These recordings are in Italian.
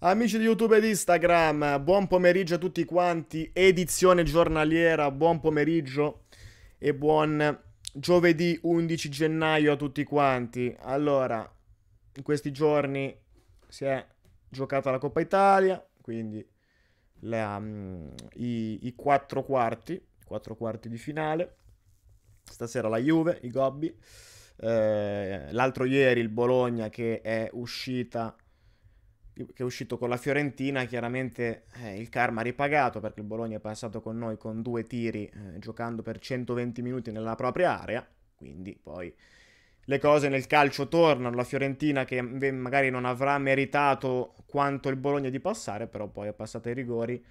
Amici di YouTube e di Instagram, buon pomeriggio a tutti quanti, edizione giornaliera, buon pomeriggio e buon giovedì 11 gennaio a tutti quanti. Allora, in questi giorni si è giocata la Coppa Italia, quindi la, mm, i, i, quattro quarti, quattro quarti di finale. Stasera la Juve, i Gobbi, eh, l'altro ieri il Bologna che è uscita che è uscito con la Fiorentina, chiaramente eh, il karma ha ripagato perché il Bologna è passato con noi con due tiri eh, giocando per 120 minuti nella propria area, quindi poi le cose nel calcio tornano, la Fiorentina che magari non avrà meritato quanto il Bologna di passare, però poi è passata ai rigori,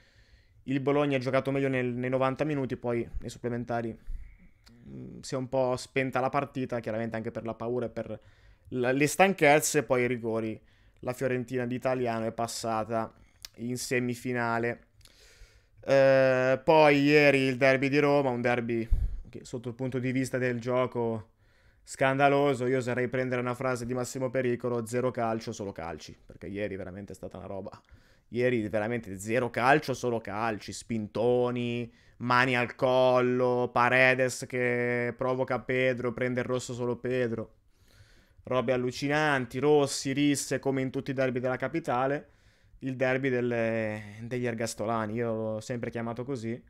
il Bologna ha giocato meglio nel, nei 90 minuti, poi nei supplementari mh, mm, si è un po' spenta la partita, chiaramente anche per la paura e per la, le stanchezze, poi i rigori la Fiorentina di Italiano è passata in semifinale. Eh, poi ieri il derby di Roma, un derby che sotto il punto di vista del gioco scandaloso, io oserei prendere una frase di Massimo Pericolo, zero calcio, solo calci, perché ieri veramente è stata una roba. Ieri veramente zero calcio, solo calci, spintoni, mani al collo, Paredes che provoca Pedro, prende il rosso solo Pedro robe allucinanti, rossi, risse come in tutti i derby della capitale, il derby delle, degli ergastolani, io l'ho sempre chiamato così,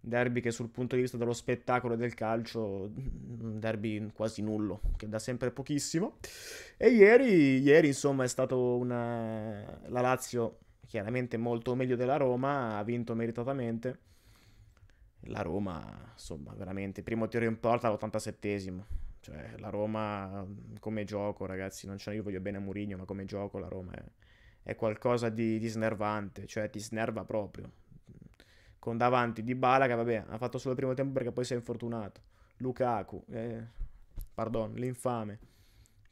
derby che sul punto di vista dello spettacolo e del calcio, mm, un derby quasi nullo, che da sempre pochissimo. E ieri, ieri insomma è stato una... la Lazio chiaramente molto meglio della Roma, ha vinto meritatamente. La Roma, insomma, veramente, primo tiro in porta all'87esimo cioè, la Roma come gioco, ragazzi, non c'è, io voglio bene a Mourinho, ma come gioco la Roma è, è qualcosa di, di snervante, cioè ti snerva proprio. Con davanti Di Bala che vabbè, ha fatto solo il primo tempo perché poi si è infortunato. Lukaku, eh, pardon, l'infame,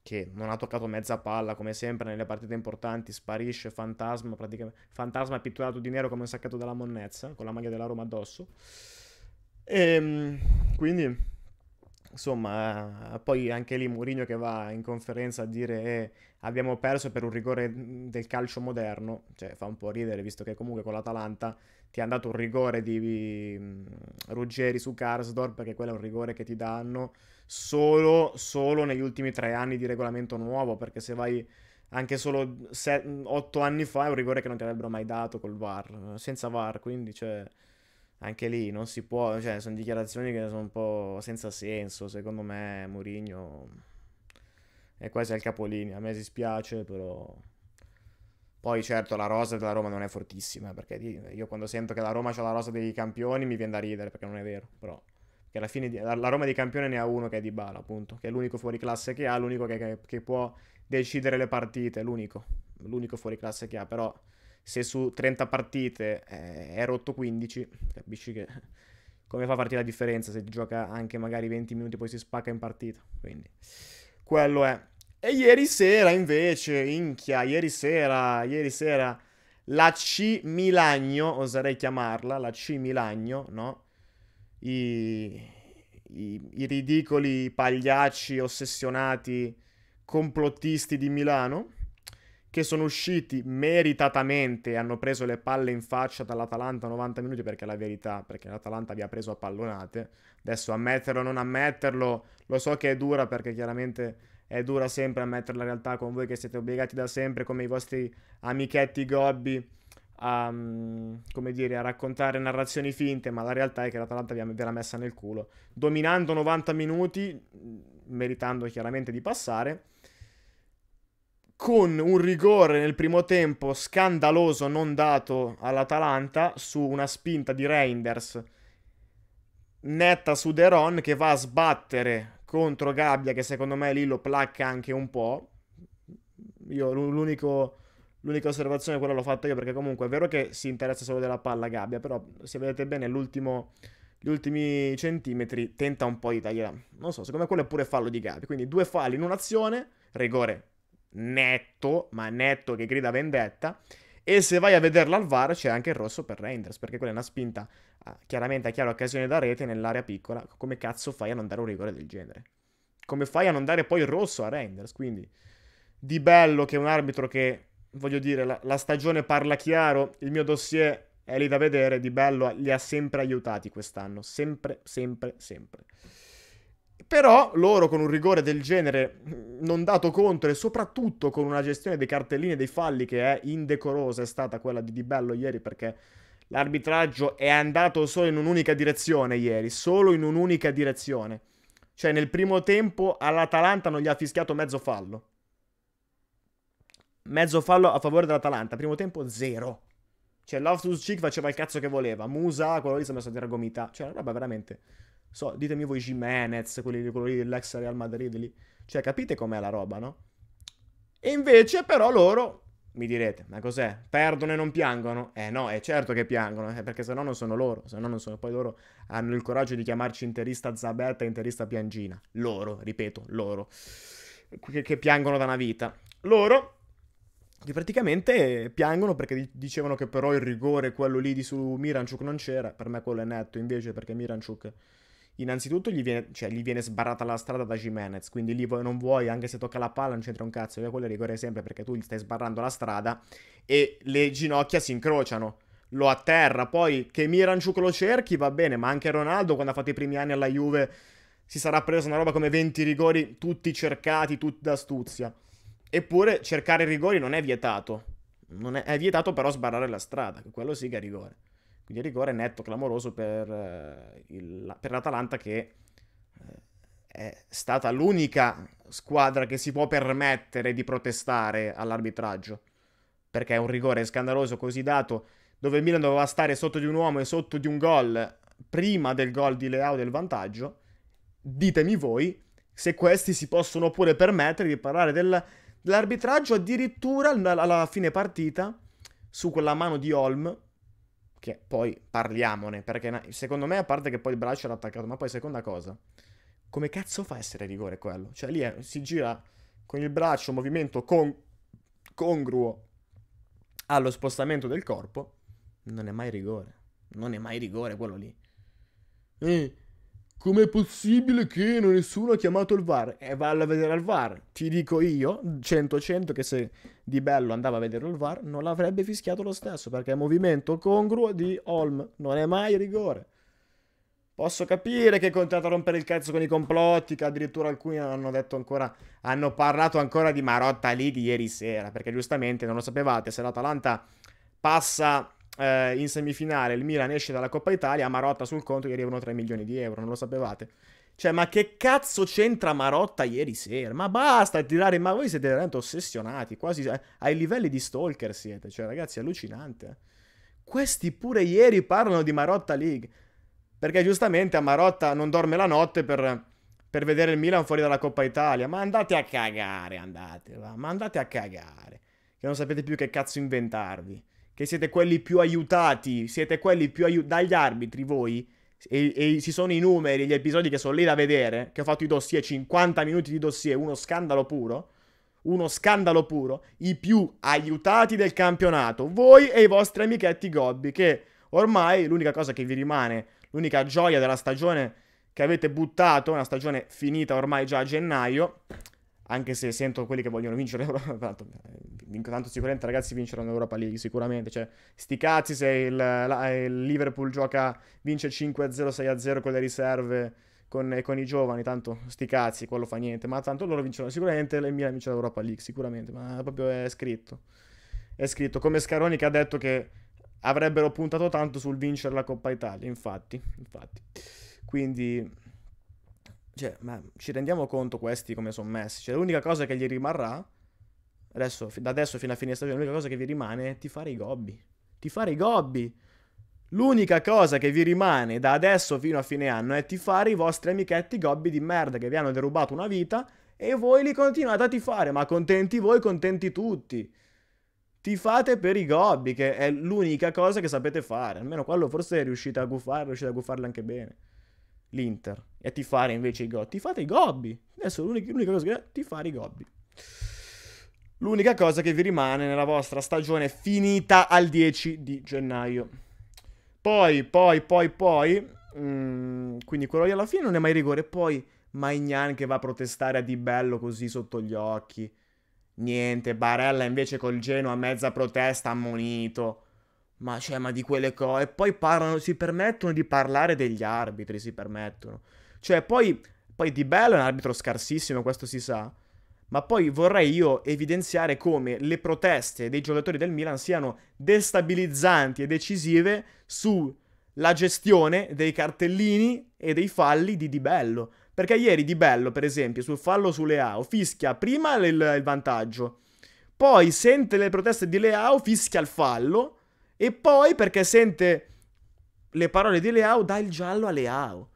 che non ha toccato mezza palla come sempre nelle partite importanti, sparisce, fantasma, praticamente, fantasma pitturato di nero come un sacchetto della monnezza, con la maglia della Roma addosso. E, ehm, quindi insomma, eh, poi anche lì Mourinho che va in conferenza a dire eh, abbiamo perso per un rigore mm, del calcio moderno, cioè fa un po' ridere visto che comunque con l'Atalanta ti è andato un rigore di mm, Ruggeri su Karsdorp, perché quello è un rigore che ti danno solo, solo negli ultimi tre anni di regolamento nuovo, perché se vai anche solo mm, otto anni fa è un rigore che non ti avrebbero mai dato col VAR, senza VAR, quindi cioè anche lì non si può, cioè sono dichiarazioni che sono un po' senza senso, secondo me Mourinho è quasi al capolinea, a me si spiace, però... Poi certo la rosa della Roma non è fortissima, perché io quando sento che la Roma ha la rosa dei campioni mi viene da ridere, perché non è vero, però... Perché alla fine la, la Roma di campione ne ha uno che è di Bala, appunto, che è l'unico fuori classe che ha, l'unico che, che, che può decidere le partite, l'unico, l'unico fuori classe che ha, però se su 30 partite eh, è rotto 15, capisci che come fa a partire la differenza se gioca anche magari 20 minuti e poi si spacca in partita. Quindi quello è. E ieri sera invece, inchia, ieri sera, ieri sera la C Milagno, oserei chiamarla, la C Milagno, no? I, i, i ridicoli pagliacci ossessionati complottisti di Milano che sono usciti meritatamente, hanno preso le palle in faccia dall'Atalanta 90 minuti perché è la verità, perché l'Atalanta vi ha preso a pallonate. Adesso ammetterlo o non ammetterlo, lo so che è dura perché chiaramente è dura sempre ammettere la realtà con voi che siete obbligati da sempre come i vostri amichetti gobbi a, mm, come dire, a raccontare narrazioni finte, ma la realtà è che l'Atalanta vi ha messa nel culo, dominando 90 minuti, mm, meritando chiaramente di passare con un rigore nel primo tempo scandaloso non dato all'Atalanta su una spinta di Reinders netta su De Ron che va a sbattere contro Gabbia che secondo me lì lo placca anche un po'. Io l'unico, l'unica osservazione quella l'ho fatta io perché comunque è vero che si interessa solo della palla Gabbia, però se vedete bene gli ultimi centimetri tenta un po' di tagliare. Non so, secondo me quello è pure fallo di Gabbia. Quindi due falli in un'azione, rigore netto, ma netto che grida vendetta. E se vai a vederla al VAR c'è anche il rosso per Reinders, perché quella è una spinta ah, chiaramente a chiara occasione da rete nell'area piccola. Come cazzo fai a non dare un rigore del genere? Come fai a non dare poi il rosso a Reinders? Quindi di bello che un arbitro che, voglio dire, la, la stagione parla chiaro, il mio dossier è lì da vedere, di bello li ha sempre aiutati quest'anno, sempre, sempre, sempre. Però loro con un rigore del genere mm, non dato contro e soprattutto con una gestione dei cartellini e dei falli che è indecorosa è stata quella di Di Bello ieri perché l'arbitraggio è andato solo in un'unica direzione ieri, solo in un'unica direzione. Cioè nel primo tempo all'Atalanta non gli ha fischiato mezzo fallo. Mezzo fallo a favore dell'Atalanta, primo tempo zero. Cioè Loftus Cheek faceva il cazzo che voleva, Musa, quello lì si è messo a dire gomita, cioè una roba veramente So, ditemi voi Jimenez, quelli, quelli dell'ex Real Madrid lì. Cioè, capite com'è la roba, no? E invece, però, loro, mi direte, ma cos'è? Perdono e non piangono? Eh no, è certo che piangono, eh, perché se no non sono loro, se no non sono... Poi loro hanno il coraggio di chiamarci interista Zabetta e interista Piangina. Loro, ripeto, loro. Che, che piangono da una vita. Loro che praticamente piangono perché dicevano che però il rigore, quello lì di su Miranchuk non c'era, per me quello è netto invece perché Miranchuk innanzitutto gli viene, cioè, gli viene sbarrata la strada da Jimenez, quindi lì non vuoi, anche se tocca la palla, non c'entra un cazzo, che quello rigore sempre perché tu gli stai sbarrando la strada e le ginocchia si incrociano. Lo atterra, poi che Miranciuk lo cerchi va bene, ma anche Ronaldo quando ha fatto i primi anni alla Juve si sarà preso una roba come 20 rigori tutti cercati, tutti d'astuzia. Eppure cercare rigori non è vietato. Non è, è vietato però sbarrare la strada, quello sì che è rigore. Quindi rigore netto, clamoroso per, eh, il, per l'Atalanta che eh, è stata l'unica squadra che si può permettere di protestare all'arbitraggio. Perché è un rigore scandaloso così dato, dove il Milan doveva stare sotto di un uomo e sotto di un gol prima del gol di Leao del vantaggio. Ditemi voi se questi si possono pure permettere di parlare del, dell'arbitraggio addirittura alla fine partita su quella mano di Holm che poi parliamone, perché secondo me, a parte che poi il braccio era attaccato, ma poi seconda cosa, come cazzo fa a essere rigore quello? Cioè lì è, si gira con il braccio, movimento con, congruo allo spostamento del corpo, non è mai rigore, non è mai rigore quello lì. Eh, Com'è possibile che nessuno ha chiamato il VAR? E eh, vallo a vedere al VAR. Ti dico io, 100-100, che se Di Bello andava a vedere il VAR non l'avrebbe fischiato lo stesso, perché è movimento congruo di Holm, non è mai rigore. Posso capire che continuate a rompere il cazzo con i complotti, che addirittura alcuni hanno detto ancora, hanno parlato ancora di Marotta lì di ieri sera, perché giustamente non lo sapevate, se l'Atalanta passa eh, in semifinale il Milan esce dalla Coppa Italia, a Marotta sul conto gli arrivano 3 milioni di euro, non lo sapevate? Cioè, ma che cazzo c'entra Marotta ieri sera? Ma basta tirare, ma voi siete veramente ossessionati, quasi eh, ai livelli di stalker siete, cioè ragazzi, allucinante. Eh. Questi pure ieri parlano di Marotta League, perché giustamente a Marotta non dorme la notte per, per vedere il Milan fuori dalla Coppa Italia, ma andate a cagare, andate, va. ma andate a cagare, che non sapete più che cazzo inventarvi che siete quelli più aiutati, siete quelli più aiutati dagli arbitri voi, e, e, ci sono i numeri, gli episodi che sono lì da vedere, che ho fatto i dossier, 50 minuti di dossier, uno scandalo puro, uno scandalo puro, i più aiutati del campionato, voi e i vostri amichetti gobbi, che ormai l'unica cosa che vi rimane, l'unica gioia della stagione che avete buttato, una stagione finita ormai già a gennaio, anche se sento quelli che vogliono vincere l'Europa, tanto, tanto, sicuramente ragazzi vinceranno l'Europa League, sicuramente, cioè, sti cazzi se il, la, il Liverpool gioca, vince 5-0, 6-0 con le riserve, con, con, i giovani, tanto sti cazzi, quello fa niente, ma tanto loro vinceranno sicuramente, e Milan vince l'Europa League, sicuramente, ma proprio è scritto, è scritto, come Scaroni che ha detto che avrebbero puntato tanto sul vincere la Coppa Italia, infatti, infatti, quindi... Cioè, ma ci rendiamo conto questi come sono messi? Cioè, l'unica cosa che gli rimarrà, adesso, da adesso fino a fine stagione, l'unica cosa che vi rimane è di fare i gobbi. Ti fare i gobbi. L'unica cosa che vi rimane da adesso fino a fine anno è di fare i vostri amichetti gobbi di merda che vi hanno derubato una vita e voi li continuate a tifare, ma contenti voi, contenti tutti. Ti fate per i gobbi, che è l'unica cosa che sapete fare. Almeno quello forse riuscite a guffarlo, riuscite a guffarlo anche bene l'Inter e a tifare invece i Gobbi. Tifate i Gobbi. Adesso l'unica, l'unica cosa che è tifare i Gobbi. L'unica cosa che vi rimane nella vostra stagione finita al 10 di gennaio. Poi, poi, poi, poi... Mm, quindi quello lì alla fine non è mai rigore. Poi Magnan che va a protestare a Di Bello così sotto gli occhi. Niente, Barella invece col Genoa a mezza protesta ammonito. Ma, cioè, ma di quelle cose. E poi parlano, si permettono di parlare degli arbitri, si permettono. Cioè, poi, poi Di Bello è un arbitro scarsissimo, questo si sa. Ma poi vorrei io evidenziare come le proteste dei giocatori del Milan siano destabilizzanti e decisive sulla gestione dei cartellini e dei falli di Di Bello. Perché ieri Di Bello, per esempio, sul fallo su Leao, fischia prima il, il vantaggio, poi sente le proteste di Leao, fischia il fallo e poi perché sente le parole di Leao, dà il giallo a Leao.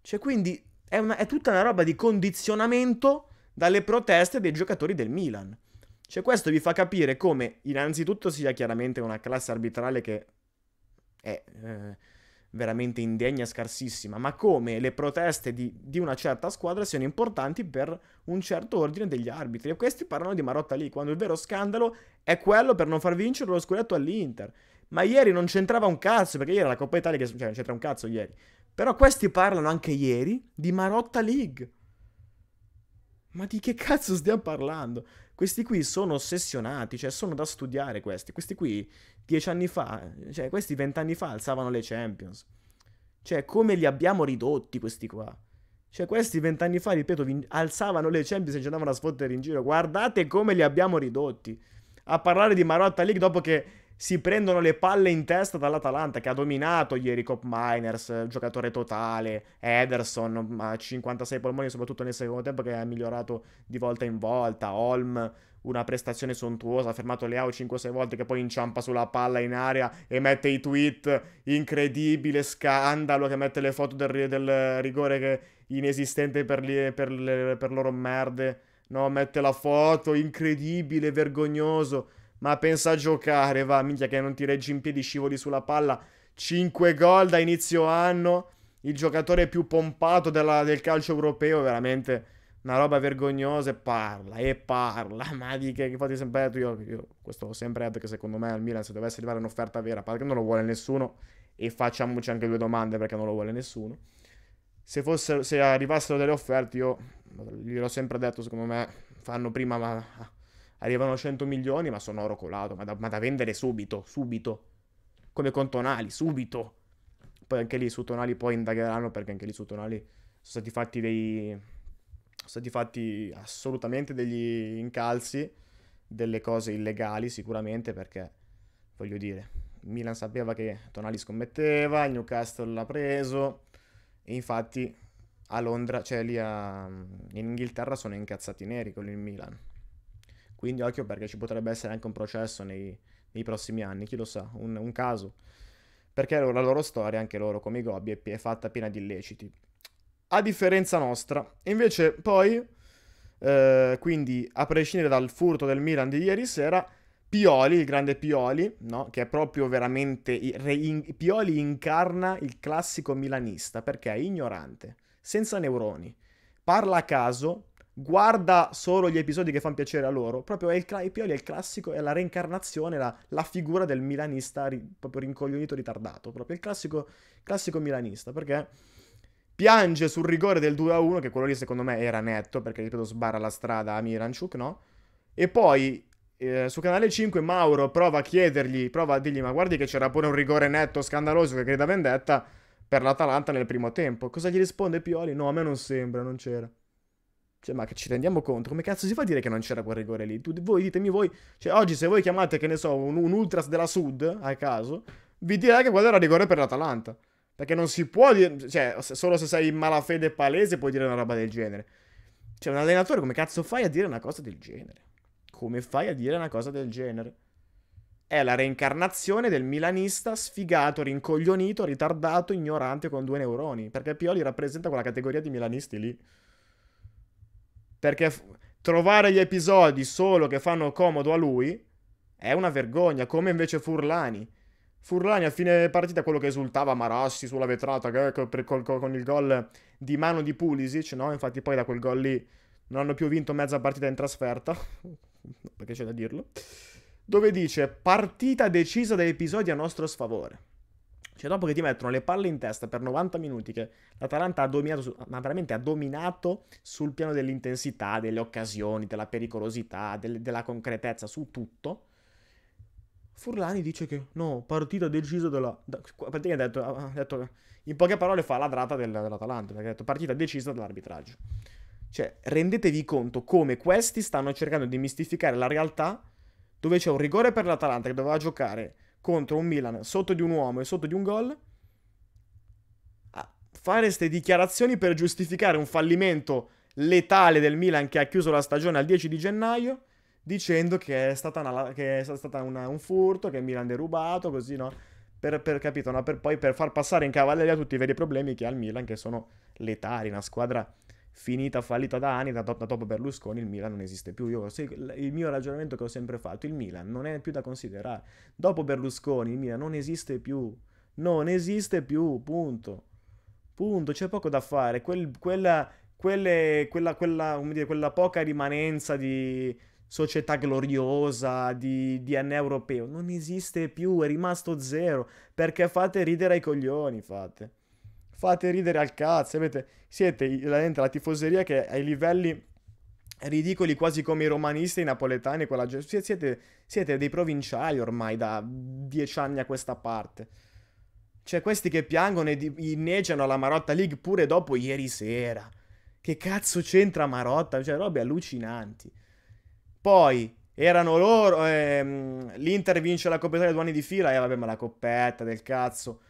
Cioè, quindi è, una, è tutta una roba di condizionamento dalle proteste dei giocatori del Milan. Cioè, questo vi fa capire come, innanzitutto, sia chiaramente una classe arbitrale che è. Eh, veramente indegna e scarsissima, ma come le proteste di, di, una certa squadra siano importanti per un certo ordine degli arbitri. E questi parlano di Marotta lì, quando il vero scandalo è quello per non far vincere lo scudetto all'Inter. Ma ieri non c'entrava un cazzo, perché ieri era la Coppa Italia che... cioè non c'entra un cazzo ieri. Però questi parlano anche ieri di Marotta League. Ma di che cazzo stiamo parlando? Questi qui sono ossessionati, cioè sono da studiare questi. Questi qui dieci anni fa, cioè questi vent'anni fa alzavano le Champions. Cioè, come li abbiamo ridotti questi qua? Cioè, questi vent'anni fa, ripeto, vin- alzavano le Champions e ci andavano a sfottere in giro. Guardate come li abbiamo ridotti. A parlare di Marotta League dopo che si prendono le palle in testa dall'Atalanta che ha dominato ieri Cop Miners, giocatore totale, Ederson ma 56 polmoni soprattutto nel secondo tempo che ha migliorato di volta in volta, Holm una prestazione sontuosa, ha fermato Leao 5-6 volte che poi inciampa sulla palla in aria e mette i tweet incredibile, scandalo, che mette le foto del, del rigore che inesistente per, li, per, le, per loro merde, no, mette la foto, incredibile, vergognoso, ma pensa a giocare, va, minchia che non ti reggi in piedi, scivoli sulla palla, 5 gol da inizio anno, il giocatore più pompato della, del calcio europeo, veramente una roba vergognosa e parla, e parla, ma di che, che fate sempre detto, io, io, questo ho sempre detto che secondo me al Milan se dovesse arrivare un'offerta vera, perché non lo vuole nessuno, e facciamoci anche due domande perché non lo vuole nessuno, se, fossero, se arrivassero delle offerte, io gliel'ho sempre detto, secondo me fanno prima, ma arrivano 100 milioni, ma sono oro colato, ma da, ma da vendere subito, subito, come con Tonali, subito. Poi anche lì su Tonali poi indagheranno perché anche lì su Tonali sono stati fatti dei sono stati fatti assolutamente degli incalzi, delle cose illegali sicuramente perché, voglio dire, Milan sapeva che Tonali scommetteva, il Newcastle l'ha preso e infatti a Londra, cioè lì a, in Inghilterra sono incazzati neri con il Milan. Quindi occhio perché ci potrebbe essere anche un processo nei, nei prossimi anni, chi lo sa, un, un caso. Perché la loro storia, anche loro come i Gobbi, è, è fatta piena di illeciti a differenza nostra. E invece poi, eh, quindi a prescindere dal furto del Milan di ieri sera, Pioli, il grande Pioli, no? che è proprio veramente... Pioli incarna il classico milanista perché è ignorante, senza neuroni, parla a caso, guarda solo gli episodi che fanno piacere a loro. Proprio è il, cl- Pioli è il classico, è la reincarnazione, la, la figura del milanista ri- proprio rincoglionito ritardato. Proprio il classico, classico milanista perché piange sul rigore del 2-1, che quello lì secondo me era netto, perché ripeto sbarra la strada a Miranchuk, no? E poi eh, su canale 5 Mauro prova a chiedergli, prova a dirgli ma guardi che c'era pure un rigore netto scandaloso che creda vendetta per l'Atalanta nel primo tempo. Cosa gli risponde Pioli? No, a me non sembra, non c'era. Cioè, ma che ci rendiamo conto? Come cazzo si fa a dire che non c'era quel rigore lì? Tu, voi ditemi voi, cioè oggi se voi chiamate, che ne so, un, un ultras della Sud, a caso, vi dirà che quello era rigore per l'Atalanta. Perché non si può dire... Cioè, solo se sei in malafede palese puoi dire una roba del genere. Cioè, un allenatore come cazzo fai a dire una cosa del genere? Come fai a dire una cosa del genere? È la reincarnazione del milanista sfigato, rincoglionito, ritardato, ignorante con due neuroni. Perché Pioli rappresenta quella categoria di milanisti lì. Perché f- trovare gli episodi solo che fanno comodo a lui è una vergogna, come invece Furlani. Furlani a fine partita quello che esultava Marassi sulla vetrata eh, con, con, il gol di mano di Pulisic, no? Infatti poi da quel gol lì non hanno più vinto mezza partita in trasferta, perché c'è da dirlo. Dove dice partita decisa da episodi a nostro sfavore. Cioè dopo che ti mettono le palle in testa per 90 minuti che l'Atalanta ha dominato, su, ma veramente ha dominato sul piano dell'intensità, delle occasioni, della pericolosità, del, della concretezza, su tutto Furlani dice che no, partita decisa dalla... Da, praticamente ha detto, ha detto, in poche parole fa la drata del, dell'Atalanta, perché ha detto partita decisa dall'arbitraggio. Cioè, rendetevi conto come questi stanno cercando di mistificare la realtà dove c'è un rigore per l'Atalanta che doveva giocare contro un Milan sotto di un uomo e sotto di un gol. A fare queste dichiarazioni per giustificare un fallimento letale del Milan che ha chiuso la stagione al 10 di gennaio dicendo che è, una, che è stato una, un furto, che Milan è rubato, così no? Per, per, capito, no? per, poi per far passare in cavalleria tutti i veri problemi che ha il Milan, che sono letali, una squadra finita, fallita da anni, da, top, da dopo Berlusconi il Milan non esiste più. Io, il mio ragionamento che ho sempre fatto, il Milan non è più da considerare. Dopo Berlusconi il Milan non esiste più, non esiste più, punto. Punto, c'è poco da fare. Quel, quella, quelle, quella, quella, dire, quella poca rimanenza di società gloriosa di DNA europeo. Non esiste più, è rimasto zero. Perché fate ridere ai coglioni, fate. Fate ridere al cazzo, avete, siete veramente la tifoseria che è ai livelli ridicoli quasi come i romanisti, i napoletani, quella Siete, siete dei provinciali ormai da dieci anni a questa parte. Cioè, questi che piangono e inneggiano alla Marotta League pure dopo ieri sera. Che cazzo c'entra Marotta? Cioè, robe allucinanti. Poi erano loro. Ehm, L'Inter vince la Coppa Italia due anni di fila. E eh, vabbè, ma la coppetta del cazzo.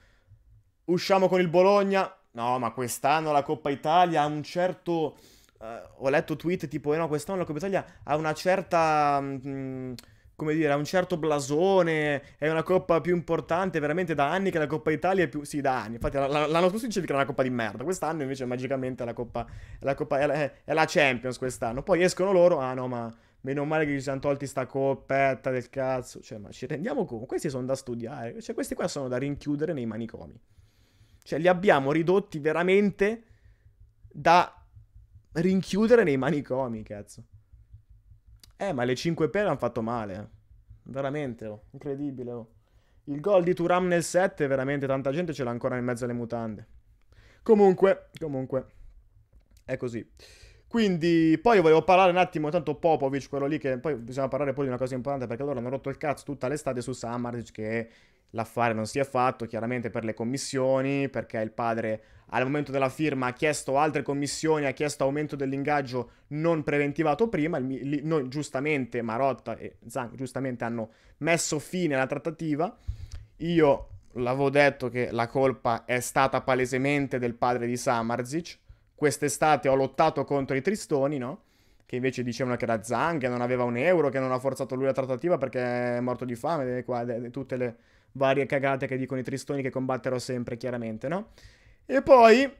Usciamo con il Bologna. No, ma quest'anno la Coppa Italia ha un certo. Eh, ho letto tweet tipo: eh no, quest'anno la Coppa Italia ha una certa. Mh, mm, come dire, ha un certo blasone. È una coppa più importante. Veramente da anni che la Coppa Italia è più. Sì, da anni. Infatti, l'anno scorso dicevi che era una coppa di merda. Quest'anno invece, magicamente, la coppa. La coppa è, la, è la Champions quest'anno. Poi escono loro. Ah no, ma Meno male che ci siamo tolti sta coppetta del cazzo. Cioè, ma ci rendiamo conto? Questi sono da studiare. Cioè, questi qua sono da rinchiudere nei manicomi. Cioè, li abbiamo ridotti veramente da rinchiudere nei manicomi, cazzo. Eh, ma le 5 per hanno fatto male. Eh. Veramente, oh. Incredibile, oh. Il gol di Turam nel 7, veramente tanta gente ce l'ha ancora in mezzo alle mutande. Comunque, comunque, è così. Quindi poi volevo parlare un attimo, tanto Popovic, quello lì che poi bisogna parlare poi di una cosa importante perché loro hanno rotto il cazzo tutta l'estate su Samaric che l'affare non si è fatto, chiaramente per le commissioni, perché il padre al momento della firma ha chiesto altre commissioni, ha chiesto aumento dell'ingaggio non preventivato prima, noi giustamente Marotta e Zang giustamente hanno messo fine alla trattativa. Io l'avevo detto che la colpa è stata palesemente del padre di Samarzic, quest'estate ho lottato contro i Tristoni, no? Che invece dicevano che era Zang, che non aveva un euro, che non ha forzato lui la trattativa perché è morto di fame, eh, qua, tutte le varie cagate che dicono i Tristoni che combatterò sempre, chiaramente, no? E poi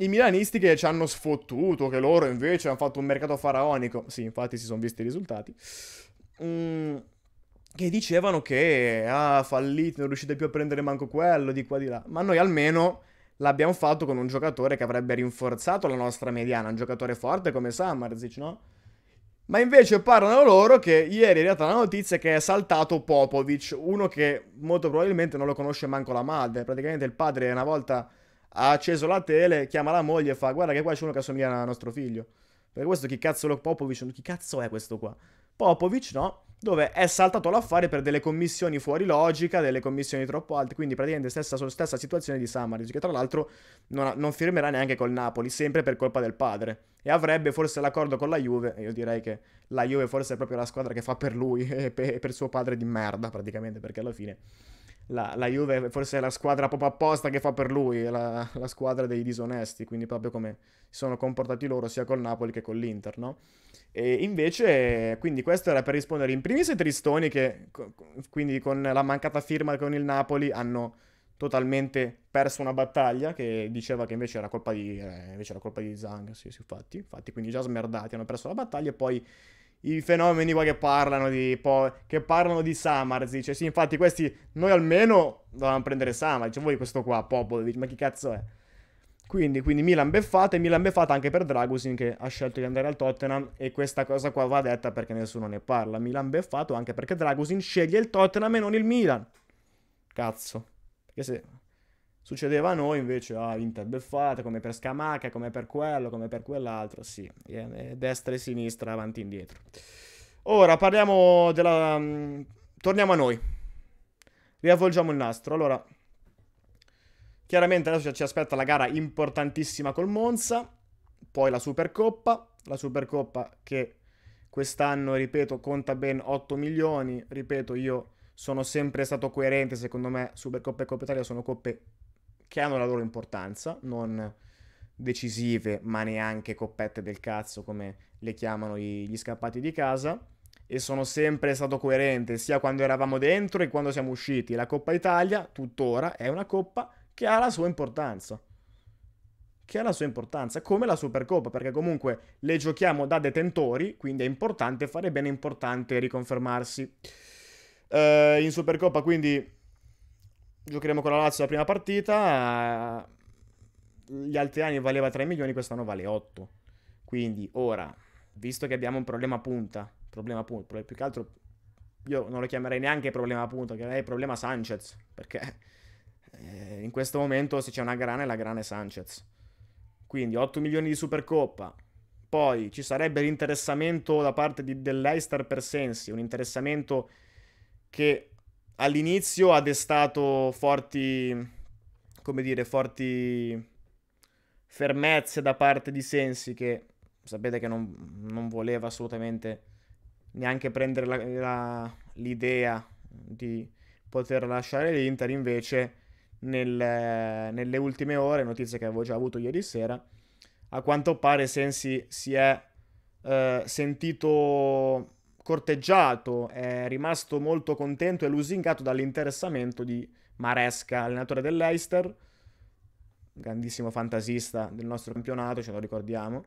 i milanisti che ci hanno sfottuto, che loro invece hanno fatto un mercato faraonico. Sì, infatti si sono visti i risultati. Mm, che dicevano che, ah, fallito, non riuscite più a prendere manco quello, di qua di là. Ma noi almeno l'abbiamo fatto con un giocatore che avrebbe rinforzato la nostra mediana, un giocatore forte come Samarzic, no? Ma invece parlano loro che ieri è arrivata la notizia che è saltato Popovic, uno che molto probabilmente non lo conosce manco la madre. Praticamente il padre una volta ha acceso la tele, chiama la moglie e fa guarda che qua c'è uno che assomiglia a nostro figlio. Perché questo chi cazzo lo Popovic? Chi cazzo è questo qua? Popovic no, dove è saltato l'affare per delle commissioni fuori logica, delle commissioni troppo alte, quindi praticamente stessa, stessa situazione di Samaric, che tra l'altro non, non, firmerà neanche col Napoli, sempre per colpa del padre, e avrebbe forse l'accordo con la Juve, io direi che la Juve forse è proprio la squadra che fa per lui e per, e per suo padre di merda praticamente, perché alla fine la, la, Juve forse è la squadra proprio apposta che fa per lui, la, la, squadra dei disonesti, quindi proprio come si sono comportati loro sia col Napoli che con l'Inter, no? E invece, quindi questo era per rispondere in primis ai Tristoni che quindi con la mancata firma con il Napoli hanno totalmente perso una battaglia che diceva che invece era colpa di, eh, era colpa di Zang, sì, sì, infatti, infatti quindi già smerdati hanno perso la battaglia e poi i fenomeni qua che parlano di, po- che parlano di Samar, dice, sì, infatti questi, noi almeno dovevamo prendere Samar, dice, voi questo qua, popolo, dice, ma chi cazzo è? Quindi, quindi Milan beffata e Milan beffata anche per Dragusin che ha scelto di andare al Tottenham e questa cosa qua va detta perché nessuno ne parla. Milan beffato anche perché Dragusin sceglie il Tottenham e non il Milan. Cazzo. Perché se... Succedeva a noi invece a ah, Inter beffate, come per Scamacca, come per quello, come per quell'altro, sì, eh, eh, destra e sinistra, avanti e indietro. Ora parliamo della... Mm, torniamo a noi, riavvolgiamo il nastro, allora... Chiaramente adesso ci aspetta la gara importantissima col Monza, poi la Supercoppa, la Supercoppa che quest'anno, ripeto, conta ben 8 milioni, ripeto, io sono sempre stato coerente, secondo me Supercoppa e Coppa Italia sono coppe che hanno la loro importanza, non decisive, ma neanche coppette del cazzo come le chiamano gli scappati di casa. E sono sempre stato coerente, sia quando eravamo dentro che quando siamo usciti. La Coppa Italia, tuttora, è una coppa che ha la sua importanza. Che ha la sua importanza, come la Supercoppa, perché comunque le giochiamo da detentori, quindi è importante fare bene, è importante riconfermarsi. Uh, in Supercoppa, quindi giocheremo con la Lazio la prima partita. Gli altri anni valeva 3 milioni, quest'anno vale 8. Quindi ora, visto che abbiamo un problema punta, problema punta, più che altro io non lo chiamerei neanche problema punta, chiamerei problema Sanchez, perché eh, in questo momento se c'è una grana è la grana è Sanchez. Quindi 8 milioni di Supercoppa. Poi ci sarebbe l'interessamento da parte di, dell'Eister per Sensi, un interessamento che all'inizio ha destato forti, come dire, forti fermezze da parte di Sensi che sapete che non, non voleva assolutamente neanche prendere l'idea di poter lasciare l'Inter, invece nel, nelle ultime ore, notizie che avevo già avuto ieri sera, a quanto pare Sensi si è eh, sentito corteggiato, è rimasto molto contento e lusingato dall'interessamento di Maresca, allenatore dell'Eister, grandissimo fantasista del nostro campionato, ce lo ricordiamo,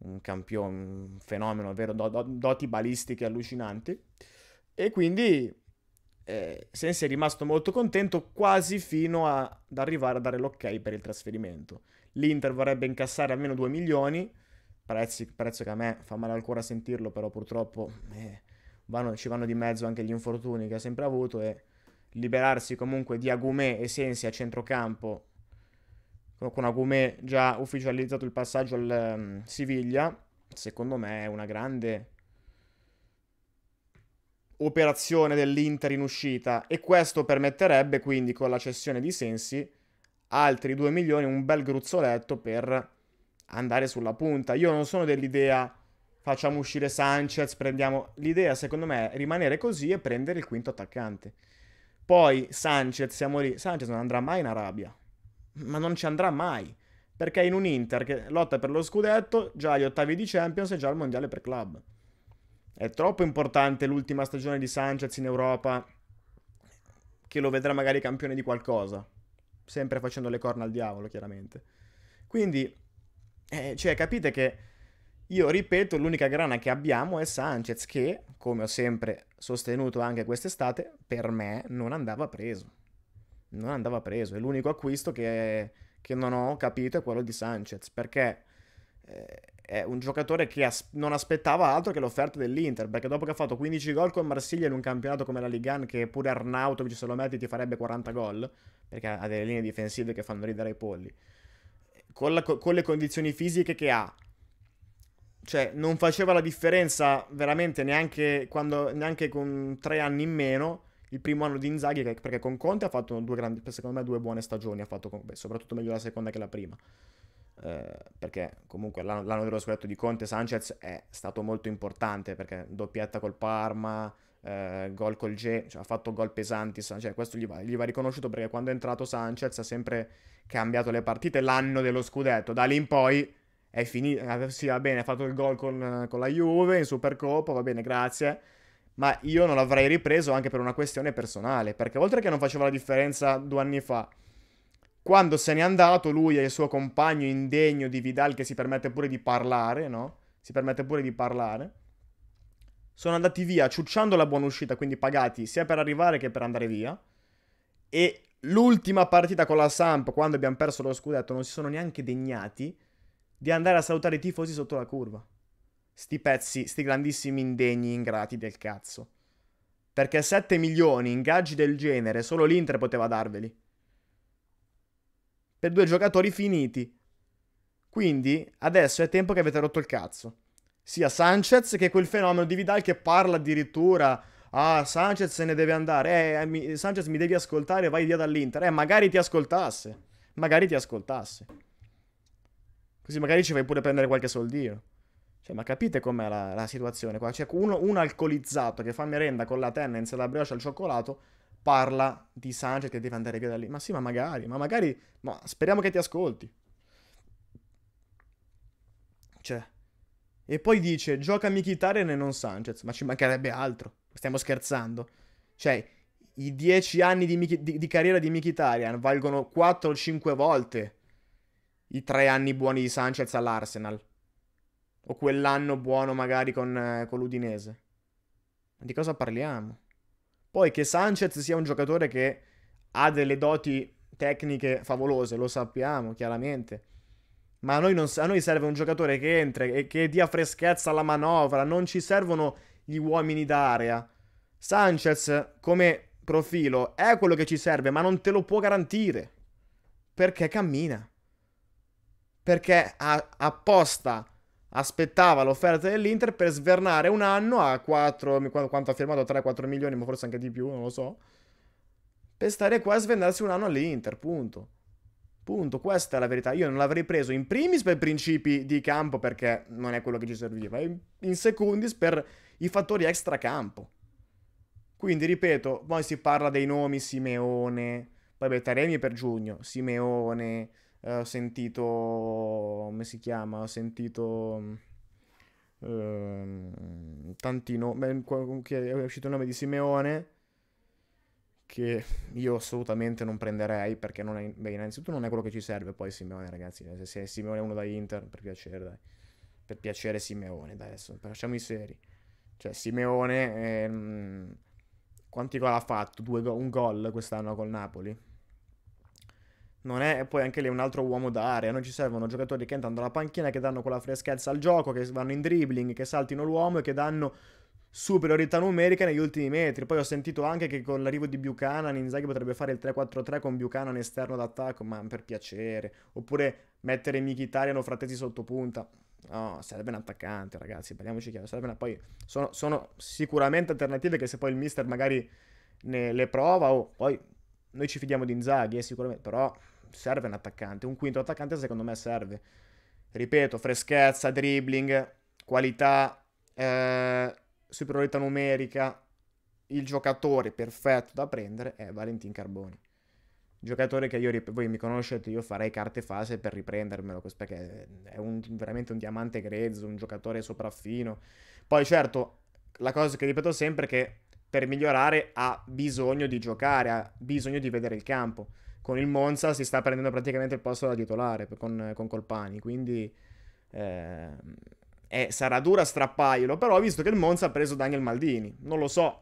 un campione, un fenomeno, vero, do, do, doti balistiche allucinanti, e quindi eh, Sensi è rimasto molto contento quasi fino a, ad arrivare a dare l'ok per il trasferimento. L'Inter vorrebbe incassare almeno 2 milioni, prezzi, prezzo che a me fa male al cuore sentirlo, però purtroppo eh, vanno, ci vanno di mezzo anche gli infortuni che ha sempre avuto e liberarsi comunque di Agumè e Sensi a centrocampo con Agumè già ufficializzato il passaggio al um, Siviglia, secondo me è una grande operazione dell'Inter in uscita e questo permetterebbe quindi con la cessione di Sensi altri 2 milioni, un bel gruzzoletto per andare sulla punta. Io non sono dell'idea facciamo uscire Sanchez, prendiamo... L'idea secondo me è rimanere così e prendere il quinto attaccante. Poi Sanchez, siamo lì, Sanchez non andrà mai in Arabia, ma non ci andrà mai, perché in un Inter che lotta per lo scudetto, già gli ottavi di Champions e già il mondiale per club. È troppo importante l'ultima stagione di Sanchez in Europa, che lo vedrà magari campione di qualcosa, sempre facendo le corna al diavolo chiaramente. Quindi eh, cioè, capite che io ripeto, l'unica grana che abbiamo è Sanchez che, come ho sempre sostenuto anche quest'estate, per me non andava preso. Non andava preso. E l'unico acquisto che, che non ho capito è quello di Sanchez, perché eh, è un giocatore che as- non aspettava altro che l'offerta dell'Inter, perché dopo che ha fatto 15 gol con Marsiglia in un campionato come la Ligan, che pure Arnautovic se lo metti ti farebbe 40 gol, perché ha delle linee difensive che fanno ridere i polli con, la, con le condizioni fisiche che ha, cioè non faceva la differenza veramente neanche, quando, neanche, con tre anni in meno il primo anno di Inzaghi perché con Conte ha fatto due grandi, secondo me due buone stagioni ha fatto con, beh, soprattutto meglio la seconda che la prima eh, perché comunque l'anno, l'anno dello scudetto di Conte Sanchez è stato molto importante perché doppietta col Parma eh, gol col G, cioè, ha fatto gol pesanti, cioè, questo gli va, gli va, riconosciuto perché quando è entrato Sanchez ha sempre cambiato le partite, l'anno dello scudetto, da lì in poi è finito, eh, sì va bene, ha fatto il gol con, con la Juve in Supercoppa, va bene, grazie, ma io non l'avrei ripreso anche per una questione personale, perché oltre che non faceva la differenza due anni fa, quando se n'è andato lui e il suo compagno indegno di Vidal che si permette pure di parlare, no? Si permette pure di parlare sono andati via ciucciando la buona uscita, quindi pagati sia per arrivare che per andare via. E l'ultima partita con la Samp, quando abbiamo perso lo scudetto, non si sono neanche degnati di andare a salutare i tifosi sotto la curva. Sti pezzi, sti grandissimi indegni ingrati del cazzo. Perché 7 milioni ingaggi del genere solo l'Inter poteva darveli. Per due giocatori finiti. Quindi adesso è tempo che avete rotto il cazzo sia Sanchez che quel fenomeno di Vidal che parla addirittura ah Sanchez se ne deve andare, eh, eh, mi, Sanchez mi devi ascoltare, vai via dall'Inter, eh magari ti ascoltasse, magari ti ascoltasse. Così magari ci fai pure prendere qualche soldino. Cioè, ma capite com'è la, la situazione qua? C'è cioè, uno, un alcolizzato che fa merenda con la tendenza la brioche al cioccolato, parla di Sanchez che deve andare via da lì. Ma sì, ma magari, ma magari, ma speriamo che ti ascolti. Cioè... E poi dice, gioca Mkhitaryan e non Sanchez. Ma ci mancherebbe altro. Stiamo scherzando. Cioè, i 10 anni di, Miki- di, di carriera di Mkhitaryan valgono 4 o 5 volte i 3 anni buoni di Sanchez all'Arsenal. O quell'anno buono magari con, eh, con l'Udinese. Ma di cosa parliamo? Poi che Sanchez sia un giocatore che ha delle doti tecniche favolose, lo sappiamo chiaramente ma a noi, non, a noi, serve un giocatore che entra e che dia freschezza alla manovra. Non ci servono gli uomini d'area. Sanchez, come profilo, è quello che ci serve, ma non te lo può garantire. Perché cammina. Perché a, apposta aspettava l'offerta dell'Inter per svernare un anno a 4, quanto ha firmato 3-4 milioni, ma forse anche di più, non lo so. Per stare qua a svendarsi un anno all'Inter, punto. Punto, questa è la verità. Io non l'avrei preso in primis per principi di campo perché non è quello che ci serviva, in, in secundis per i fattori extra campo. Quindi, ripeto, poi si parla dei nomi Simeone, poi Betaremi per giugno, Simeone, eh, ho sentito, come si chiama, ho sentito eh, tanti nomi, è uscito il nome di Simeone, che io assolutamente non prenderei perché non è, beh, innanzitutto non è quello che ci serve poi Simeone ragazzi, se è Simeone uno da Inter per piacere dai, per piacere Simeone dai adesso, lasciamo i seri, cioè Simeone ehm, quanti gol ha fatto? Due go- un gol quest'anno col Napoli? Non è poi anche lì un altro uomo d'area, non ci servono giocatori che entrano dalla panchina, che danno quella freschezza al gioco, che vanno in dribbling, che saltino l'uomo e che danno superiorità numerica negli ultimi metri. Poi ho sentito anche che con l'arrivo di Buchanan Inzaghi potrebbe fare il 3-4-3 con Buchanan esterno d'attacco, ma per piacere. Oppure mettere Mkhitaryan o Frattesi sotto punta. No, serve un attaccante, ragazzi, parliamoci chiaro. Serve una... Poi sono, sono, sicuramente alternative che se poi il mister magari ne, le prova o poi noi ci fidiamo di Inzaghi, eh, sicuramente, però serve un attaccante, un quinto attaccante secondo me serve. Ripeto, freschezza, dribbling, qualità, eh, superiorità numerica, il giocatore perfetto da prendere è Valentin Carboni. Giocatore che io, voi mi conoscete, io farei carte fase per riprendermelo, perché è un, veramente un diamante grezzo, un giocatore sopraffino. Poi certo, la cosa che ripeto sempre è che per migliorare ha bisogno di giocare, ha bisogno di vedere il campo. Con il Monza si sta prendendo praticamente il posto da titolare con, con Colpani, quindi... Eh, eh, sarà dura strappaglielo, però ho visto che il Monza ha preso Daniel Maldini. Non lo so.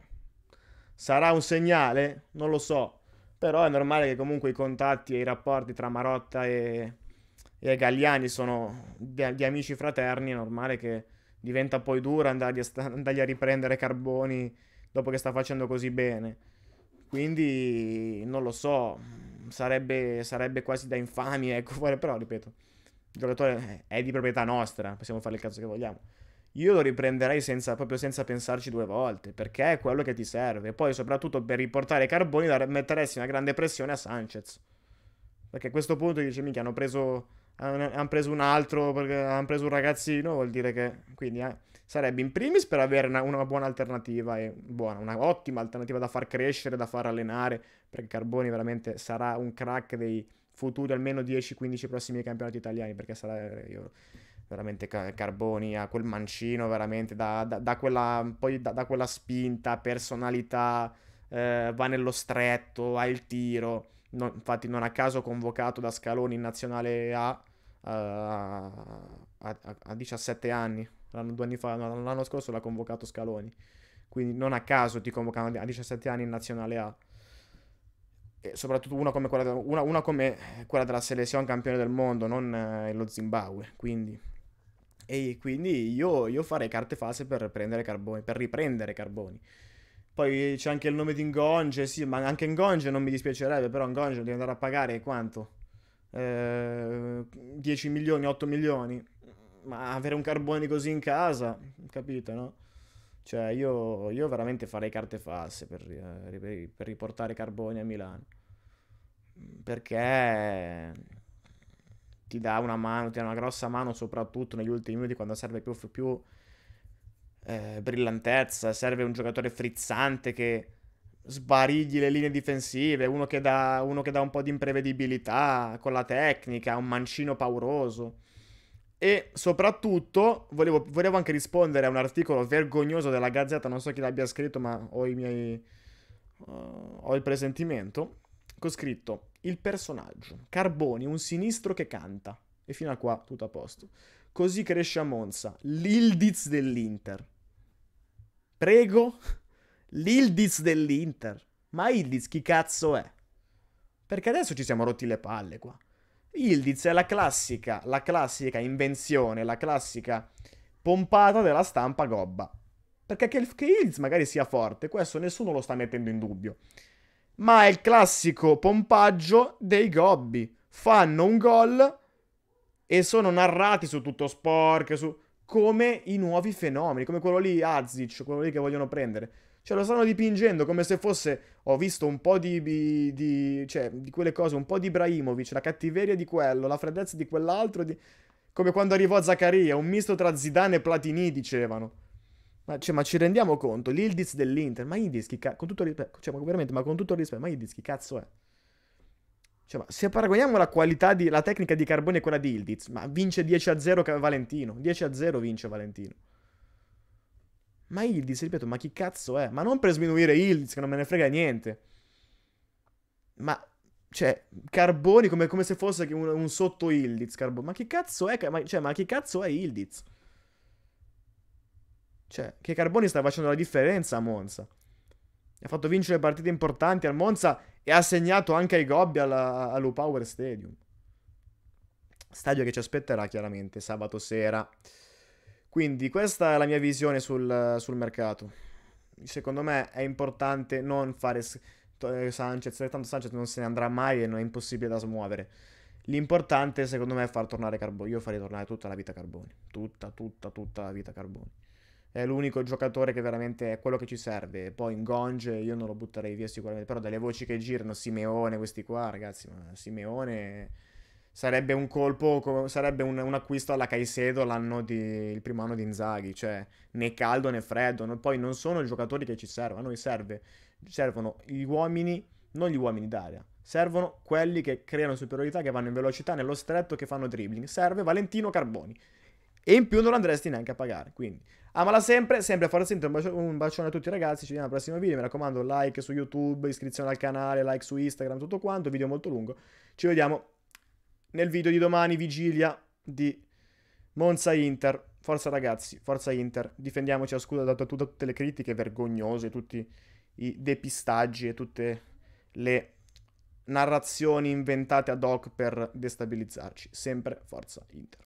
Sarà un segnale? Non lo so. Però è normale che comunque i contatti e i rapporti tra Marotta e, e Galliani sono di, di, amici fraterni. È normale che diventa poi dura andargli a, andargli a riprendere Carboni dopo che sta facendo così bene. Quindi non lo so. Sarebbe, sarebbe quasi da infamia, ecco. Però ripeto il giocatore eh, è di proprietà nostra, possiamo fare il cazzo che vogliamo. Io lo riprenderei senza, proprio senza pensarci due volte, perché è quello che ti serve. Poi, soprattutto per riportare carboni, metteresti una grande pressione a Sanchez. Perché a questo punto dici, mica, hanno preso, hanno preso un altro, hanno preso un ragazzino, vuol dire che... Quindi eh, sarebbe in primis per avere una, una buona alternativa, e buona, una ottima alternativa da far crescere, da far allenare, perché Carboni veramente sarà un crack dei futuri almeno 10-15 prossimi campionati italiani, perché sarà eh, io, veramente Carboni a quel mancino, veramente da, da, da, quella, da, da quella, spinta, personalità, eh, va nello stretto, ha il tiro. No, infatti non a caso convocato da Scaloni in Nazionale A uh, a, a, 17 anni, l'anno, due anni fa, l'anno scorso l'ha convocato Scaloni. Quindi non a caso ti convocano a 17 anni in Nazionale A soprattutto una come, quella, una, una come eh, quella della selezione campione del mondo, non eh, lo Zimbabwe. Quindi, e quindi io, io, farei carte false per prendere carboni, per riprendere carboni. Poi c'è anche il nome di Ngonge, sì, ma anche Ngonge non mi dispiacerebbe, però Ngonge devi andare a pagare quanto? Eh, 10 milioni, 8 milioni. Ma avere un carboni così in casa, capito, no? Cioè io, io veramente farei carte false per, eh, per riportare carboni a Milano perché ti dà una mano, ti dà una grossa mano soprattutto negli ultimi minuti quando serve più, più eh, brillantezza, serve un giocatore frizzante che sbarigli le linee difensive, uno che, dà, uno che dà un po' di imprevedibilità con la tecnica, un mancino pauroso. E soprattutto volevo, volevo anche rispondere a un articolo vergognoso della Gazzetta, non so chi l'abbia scritto ma ho i miei... Uh, ho il presentimento con scritto il personaggio, Carboni, un sinistro che canta. E fino a qua tutto a posto. Così cresce a Monza, l'Ildiz dell'Inter. Prego, l'Ildiz dell'Inter. Ma Ildiz chi cazzo è? Perché adesso ci siamo rotti le palle qua. Ildiz è la classica, la classica invenzione, la classica pompata della stampa gobba. Perché che, che Ildiz magari sia forte, questo nessuno lo sta mettendo in dubbio ma è il classico pompaggio dei gobbi. Fanno un gol e sono narrati su tutto sporco, su... come i nuovi fenomeni, come quello lì Azic, quello lì che vogliono prendere. Cioè lo stanno dipingendo come se fosse, ho visto un po' di, di, cioè, di quelle cose, un po' di Ibrahimovic, la cattiveria di quello, la freddezza di quell'altro, di... come quando arrivò Zaccaria, un misto tra Zidane e Platini dicevano. Ma, cioè, ma, ci rendiamo conto? L'Ildiz dell'Inter, ma Ildiz chi cazzo? Con tutto il rispetto, cioè, ma veramente, ma con tutto il rispetto, ma Ildiz chi cazzo è? Cioè, ma se paragoniamo la qualità di, la tecnica di Carbone e quella di Ildiz, ma vince 10 a 0 Valentino, 10 a 0 vince Valentino. Ma Ildiz, ripeto, ma chi cazzo è? Ma non per sminuire Ildiz, che non me ne frega niente. Ma, cioè, Carboni come, come se fosse un, un sotto Ildiz, Carboni. Ma chi cazzo è? Ma, cioè, ma chi cazzo è Ildiz? Cioè, che Carboni sta facendo la differenza a Monza. Ha fatto vincere partite importanti al Monza e ha segnato anche ai Gobbi allo Power Stadium. Stadio che ci aspetterà chiaramente sabato sera. Quindi questa è la mia visione sul, sul mercato. Secondo me è importante non fare eh, Sanchez, eh, tanto Sanchez non se ne andrà mai e non è impossibile da smuovere. L'importante secondo me è far tornare Carboni. Io farei tornare tutta la vita Carboni. Tutta, tutta, tutta la vita Carboni è l'unico giocatore che veramente è quello che ci serve. Poi in Gonge io non lo butterei via sicuramente, però dalle voci che girano, Simeone, questi qua, ragazzi, ma Simeone sarebbe un colpo, sarebbe un, un acquisto alla Caicedo l'anno di, il primo anno di Inzaghi, cioè né caldo né freddo, no, poi non sono i giocatori che ci servono, a noi serve, servono gli uomini, non gli uomini d'aria. Servono quelli che creano superiorità, che vanno in velocità, nello stretto, che fanno dribbling. Serve Valentino Carboni. E in più non lo andresti neanche a pagare. Quindi Amala sempre, sempre Forza Inter, un, bacio, un bacione a tutti ragazzi, ci vediamo al prossimo video, mi raccomando like su YouTube, iscrizione al canale, like su Instagram, tutto quanto, video molto lungo. Ci vediamo nel video di domani, vigilia di Monza Inter. Forza ragazzi, forza Inter, difendiamoci a scudo da, da, da tutte le critiche vergognose, tutti i depistaggi e tutte le narrazioni inventate ad hoc per destabilizzarci. Sempre forza Inter.